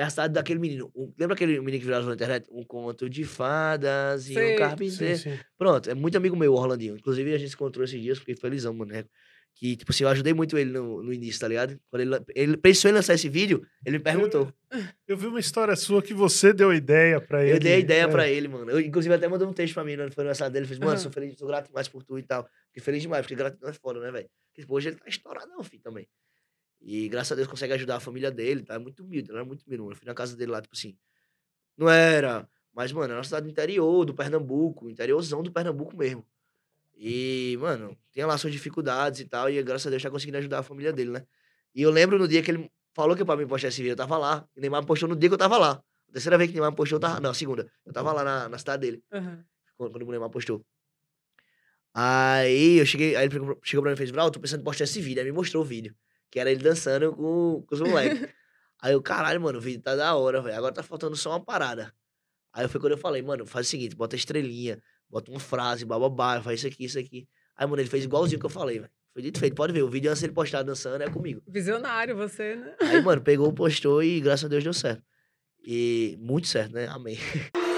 É a cidade daquele menino. Um, lembra aquele menino que virou na internet? Um conto de fadas e um carpinteiro. Sim, sim. Pronto, é muito amigo meu, Orlandinho. Inclusive, a gente se encontrou esses dias, fiquei felizão, boneco. Que, tipo assim, eu ajudei muito ele no, no início, tá ligado? Quando ele, ele, pensou em lançar esse vídeo, ele me perguntou. Eu, eu vi uma história sua que você deu ideia pra ele. Eu dei a ideia é. pra ele, mano. Eu, inclusive, até mandou um texto pra mim, né? Foi no aniversário dele. Ele fez, mano, sou feliz, sou grato demais por tu e tal. Fiquei feliz demais, porque grato não é foda, né, velho? Tipo, hoje ele tá não filho, também. E graças a Deus consegue ajudar a família dele, tá? É muito humilde, não é muito humilde. Eu fui na casa dele lá, tipo assim. Não era. Mas, mano, era é uma cidade do interior, do Pernambuco, interiorzão do Pernambuco mesmo. E, mano, tinha lá suas dificuldades e tal, e graças a Deus tá conseguindo ajudar a família dele, né? E eu lembro no dia que ele falou que pra mim postar esse vídeo, eu tava lá. E Neymar postou no dia que eu tava lá. A terceira vez que o Neymar postou, eu tava. Não, a segunda. Eu tava lá na, na cidade dele. Uhum. Quando, quando o Neymar postou. Aí eu cheguei, aí ele chegou pra mim e fez, Vral, tô pensando em postar esse vídeo. Aí me mostrou o vídeo que era ele dançando com, com os moleques. Aí eu, caralho, mano, o vídeo tá da hora, velho. Agora tá faltando só uma parada. Aí foi quando eu falei, mano, faz o seguinte, bota estrelinha, bota uma frase, bababá, faz isso aqui, isso aqui. Aí, mano, ele fez igualzinho que eu falei, velho. Foi dito feito, pode ver. O vídeo antes ele postar dançando é comigo. Visionário você, né? Aí, mano, pegou, postou e graças a Deus deu certo. E muito certo, né? Amém.